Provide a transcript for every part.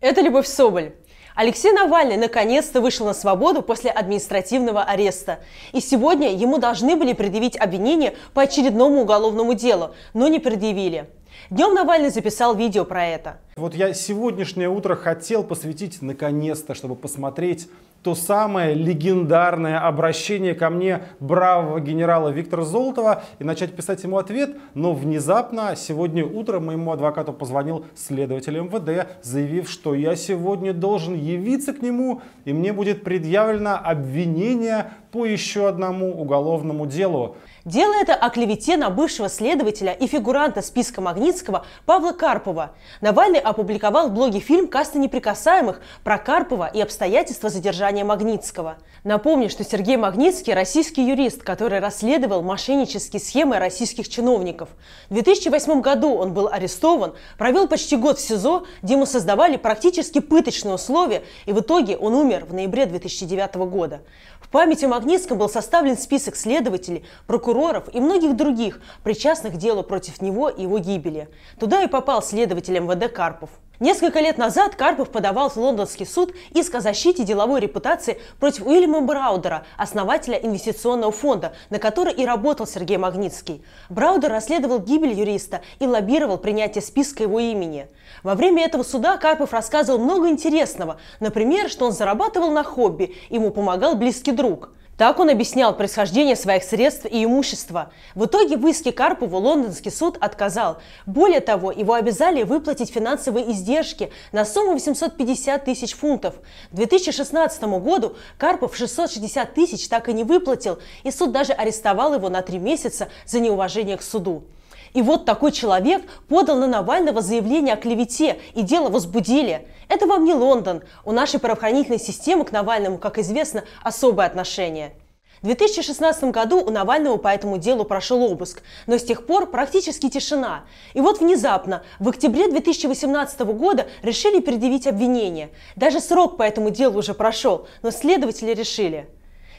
Это Любовь Соболь. Алексей Навальный наконец-то вышел на свободу после административного ареста. И сегодня ему должны были предъявить обвинение по очередному уголовному делу, но не предъявили. Днем Навальный записал видео про это. Вот я сегодняшнее утро хотел посвятить наконец-то, чтобы посмотреть то самое легендарное обращение ко мне бравого генерала Виктора Золотова и начать писать ему ответ, но внезапно сегодня утром моему адвокату позвонил следователь МВД, заявив, что я сегодня должен явиться к нему и мне будет предъявлено обвинение по еще одному уголовному делу. Дело это о клевете на бывшего следователя и фигуранта списка Магнитского Павла Карпова. Навальный опубликовал в блоге фильм «Каста неприкасаемых» про Карпова и обстоятельства задержания Магнитского. Напомню, что Сергей Магнитский – российский юрист, который расследовал мошеннические схемы российских чиновников. В 2008 году он был арестован, провел почти год в СИЗО, где ему создавали практически пыточные условия, и в итоге он умер в ноябре 2009 года. В память о Магнитском был составлен список следователей, прокуроров и многих других, причастных к делу против него и его гибели. Туда и попал следователь МВД Карпов. Карпов. Несколько лет назад Карпов подавал в лондонский суд иск о защите деловой репутации против Уильяма Браудера, основателя инвестиционного фонда, на который и работал Сергей Магнитский. Браудер расследовал гибель юриста и лоббировал принятие списка его имени. Во время этого суда Карпов рассказывал много интересного, например, что он зарабатывал на хобби, ему помогал близкий друг – так он объяснял происхождение своих средств и имущества. В итоге в иске Карпову лондонский суд отказал. Более того, его обязали выплатить финансовые издержки на сумму 850 тысяч фунтов. К 2016 году Карпов 660 тысяч так и не выплатил, и суд даже арестовал его на три месяца за неуважение к суду. И вот такой человек подал на Навального заявление о клевете, и дело возбудили. Это вам не Лондон. У нашей правоохранительной системы к Навальному, как известно, особое отношение. В 2016 году у Навального по этому делу прошел обыск, но с тех пор практически тишина. И вот внезапно, в октябре 2018 года решили предъявить обвинение. Даже срок по этому делу уже прошел, но следователи решили.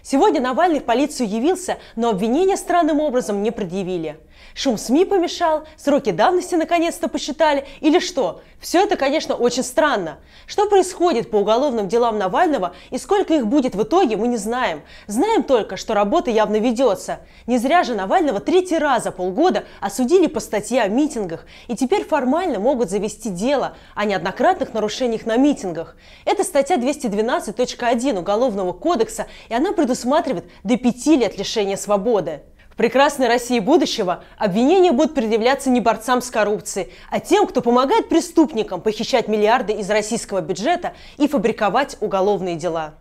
Сегодня Навальный в полицию явился, но обвинения странным образом не предъявили. Шум СМИ помешал, сроки давности наконец-то посчитали или что? Все это, конечно, очень странно. Что происходит по уголовным делам Навального и сколько их будет в итоге, мы не знаем. Знаем только, что работа явно ведется. Не зря же Навального третий раз за полгода осудили по статье о митингах и теперь формально могут завести дело о неоднократных нарушениях на митингах. Это статья 212.1 Уголовного кодекса и она предусматривает до пяти лет лишения свободы прекрасной России будущего обвинения будут предъявляться не борцам с коррупцией, а тем, кто помогает преступникам похищать миллиарды из российского бюджета и фабриковать уголовные дела.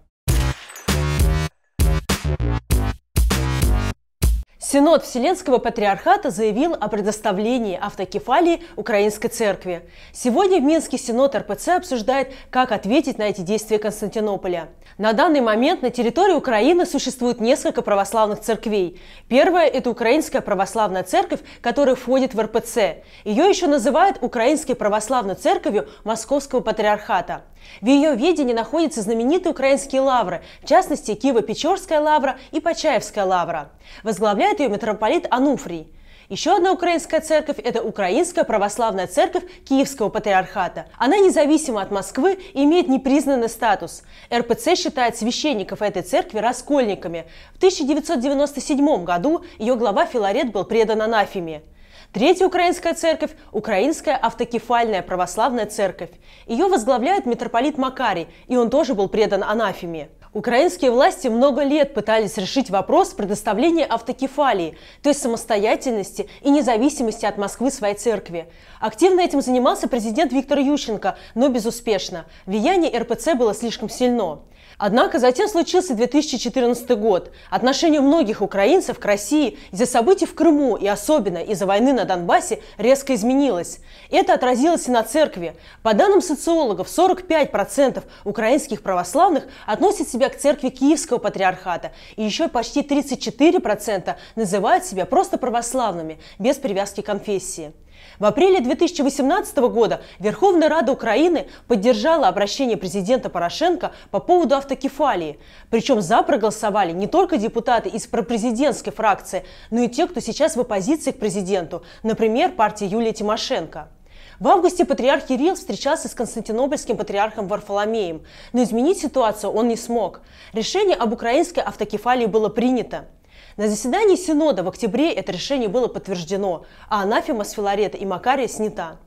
Синод Вселенского Патриархата заявил о предоставлении автокефалии Украинской Церкви. Сегодня в Минске Синод РПЦ обсуждает, как ответить на эти действия Константинополя. На данный момент на территории Украины существует несколько православных церквей. Первая – это Украинская Православная Церковь, которая входит в РПЦ. Ее еще называют Украинской Православной Церковью Московского Патриархата. В ее ведении находятся знаменитые украинские лавры, в частности, Киево-Печорская лавра и Почаевская лавра. Возглавляет возглавляет митрополит Ануфрий. Еще одна украинская церковь – это Украинская православная церковь Киевского патриархата. Она независима от Москвы и имеет непризнанный статус. РПЦ считает священников этой церкви раскольниками. В 1997 году ее глава Филарет был предан анафеме. Третья украинская церковь – Украинская автокефальная православная церковь. Ее возглавляет митрополит Макарий, и он тоже был предан анафеме. Украинские власти много лет пытались решить вопрос предоставления автокефалии, то есть самостоятельности и независимости от Москвы своей церкви. Активно этим занимался президент Виктор Ющенко, но безуспешно. Влияние РПЦ было слишком сильно. Однако затем случился 2014 год. Отношение многих украинцев к России из-за событий в Крыму и особенно из-за войны на Донбассе резко изменилось. Это отразилось и на церкви. По данным социологов, 45% украинских православных относят себя себя к церкви Киевского патриархата, и еще почти 34% называют себя просто православными, без привязки к конфессии. В апреле 2018 года Верховная Рада Украины поддержала обращение президента Порошенко по поводу автокефалии. Причем за проголосовали не только депутаты из пропрезидентской фракции, но и те, кто сейчас в оппозиции к президенту, например, партия Юлия Тимошенко. В августе патриарх Кирилл встречался с константинопольским патриархом Варфоломеем, но изменить ситуацию он не смог. Решение об украинской автокефалии было принято. На заседании Синода в октябре это решение было подтверждено, а анафема с Филарета и Макария снята.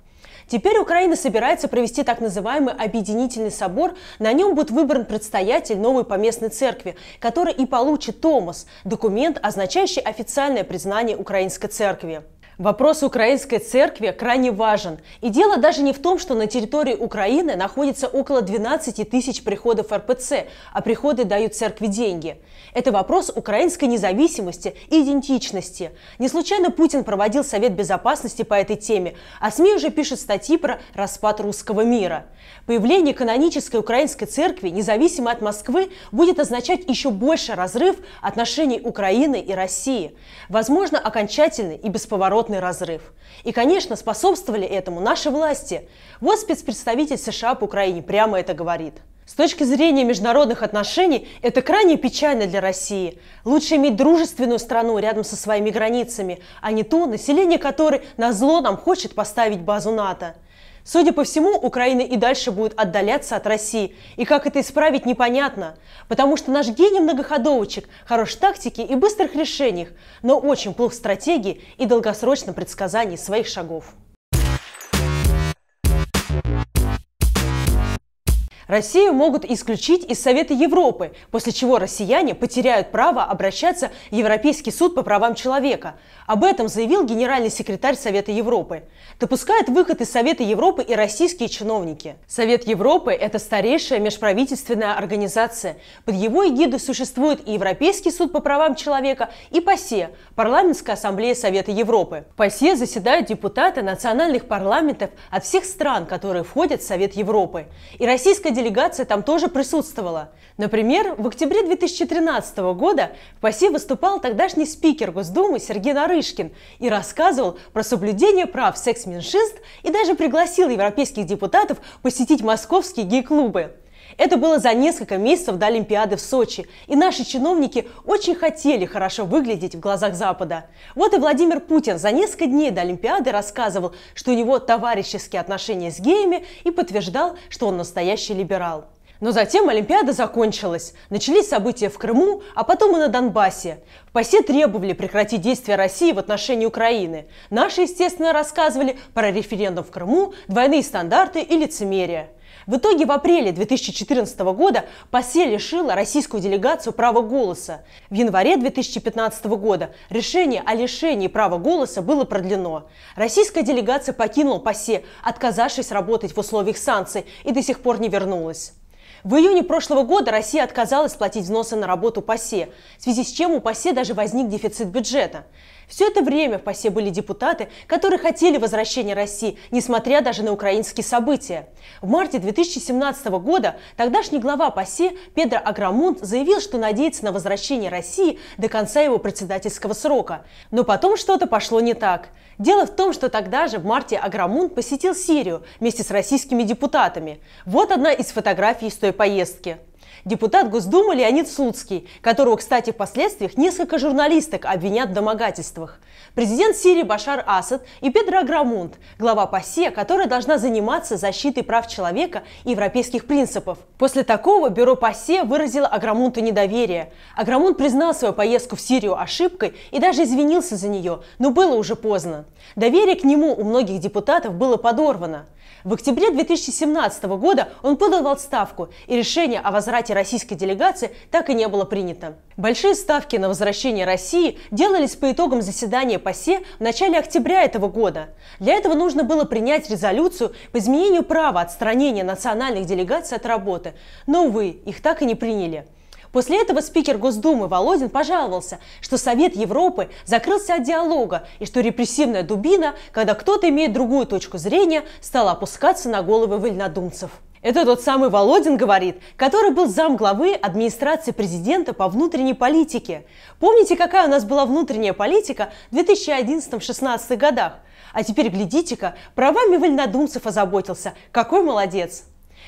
Теперь Украина собирается провести так называемый объединительный собор. На нем будет выбран предстоятель новой поместной церкви, который и получит Томас – документ, означающий официальное признание Украинской церкви. Вопрос украинской церкви крайне важен. И дело даже не в том, что на территории Украины находится около 12 тысяч приходов РПЦ, а приходы дают церкви деньги. Это вопрос украинской независимости и идентичности. Не случайно Путин проводил Совет Безопасности по этой теме, а СМИ уже пишут статьи про распад русского мира. Появление канонической украинской церкви, независимо от Москвы, будет означать еще больше разрыв отношений Украины и России. Возможно, окончательный и бесповоротный бесповоротный разрыв. И, конечно, способствовали этому наши власти. Вот спецпредставитель США по Украине прямо это говорит. С точки зрения международных отношений это крайне печально для России. Лучше иметь дружественную страну рядом со своими границами, а не ту, население которой на зло нам хочет поставить базу НАТО. Судя по всему, Украина и дальше будет отдаляться от России. И как это исправить, непонятно. Потому что наш гений многоходовочек хорош в тактике и быстрых решениях, но очень плох в стратегии и долгосрочном предсказании своих шагов. Россию могут исключить из Совета Европы, после чего россияне потеряют право обращаться в Европейский суд по правам человека. Об этом заявил генеральный секретарь Совета Европы. Допускает выход из Совета Европы и российские чиновники. Совет Европы – это старейшая межправительственная организация. Под его эгидой существует и Европейский суд по правам человека, и ПАСЕ – Парламентская ассамблея Совета Европы. В ПАСЕ заседают депутаты национальных парламентов от всех стран, которые входят в Совет Европы. И российская делегация там тоже присутствовала. Например, в октябре 2013 года в ПАСИ выступал тогдашний спикер Госдумы Сергей Нарышкин и рассказывал про соблюдение прав секс-меньшинств и даже пригласил европейских депутатов посетить московские гей-клубы. Это было за несколько месяцев до Олимпиады в Сочи, и наши чиновники очень хотели хорошо выглядеть в глазах Запада. Вот и Владимир Путин за несколько дней до Олимпиады рассказывал, что у него товарищеские отношения с геями и подтверждал, что он настоящий либерал. Но затем Олимпиада закончилась. Начались события в Крыму, а потом и на Донбассе. В ПАСЕ требовали прекратить действия России в отношении Украины. Наши, естественно, рассказывали про референдум в Крыму, двойные стандарты и лицемерие. В итоге в апреле 2014 года ПАСЕ лишила российскую делегацию права голоса. В январе 2015 года решение о лишении права голоса было продлено. Российская делегация покинула ПАСЕ, отказавшись работать в условиях санкций, и до сих пор не вернулась. В июне прошлого года Россия отказалась платить взносы на работу ПАСЕ, в связи с чем у ПАСЕ даже возник дефицит бюджета. Все это время в ПАСЕ были депутаты, которые хотели возвращения России, несмотря даже на украинские события. В марте 2017 года тогдашний глава ПАСЕ Педро Аграмунд заявил, что надеется на возвращение России до конца его председательского срока. Но потом что-то пошло не так. Дело в том, что тогда же в марте Аграмунд посетил Сирию вместе с российскими депутатами. Вот одна из фотографий с той поездки депутат Госдумы Леонид Слуцкий, которого, кстати, в последствиях несколько журналисток обвинят в домогательствах. Президент Сирии Башар Асад и Педро Аграмунт, глава ПАСЕ, которая должна заниматься защитой прав человека и европейских принципов. После такого бюро ПАСЕ выразило Аграмунту недоверие. Аграмунт признал свою поездку в Сирию ошибкой и даже извинился за нее, но было уже поздно. Доверие к нему у многих депутатов было подорвано. В октябре 2017 года он подал в отставку, и решение о возврате российской делегации так и не было принято. Большие ставки на возвращение России делались по итогам заседания ПАСЕ в начале октября этого года. Для этого нужно было принять резолюцию по изменению права отстранения национальных делегаций от работы. Но, увы, их так и не приняли. После этого спикер Госдумы Володин пожаловался, что Совет Европы закрылся от диалога и что репрессивная дубина, когда кто-то имеет другую точку зрения, стала опускаться на головы вольнодумцев. Это тот самый Володин говорит, который был зам главы администрации президента по внутренней политике. Помните, какая у нас была внутренняя политика в 2011 2016 годах? А теперь глядите-ка, правами вольнодумцев озаботился. Какой молодец!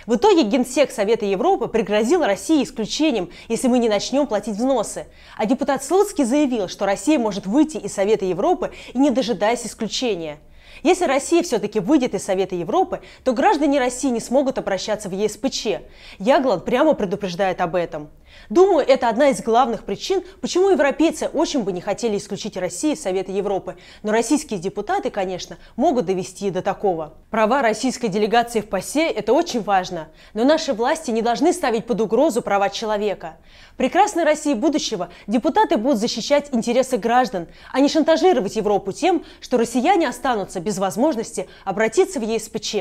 В итоге Генсек Совета Европы пригрозил России исключением, если мы не начнем платить взносы. А депутат Слуцкий заявил, что Россия может выйти из Совета Европы и не дожидаясь исключения. Если Россия все-таки выйдет из Совета Европы, то граждане России не смогут обращаться в ЕСПЧ. Ягланд прямо предупреждает об этом. Думаю, это одна из главных причин, почему европейцы очень бы не хотели исключить Россию из Совета Европы. Но российские депутаты, конечно, могут довести до такого. Права российской делегации в ПАСЕ – это очень важно. Но наши власти не должны ставить под угрозу права человека. В прекрасной России будущего депутаты будут защищать интересы граждан, а не шантажировать Европу тем, что россияне останутся без возможности обратиться в ЕСПЧ.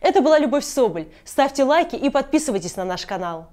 Это была Любовь Соболь. Ставьте лайки и подписывайтесь на наш канал.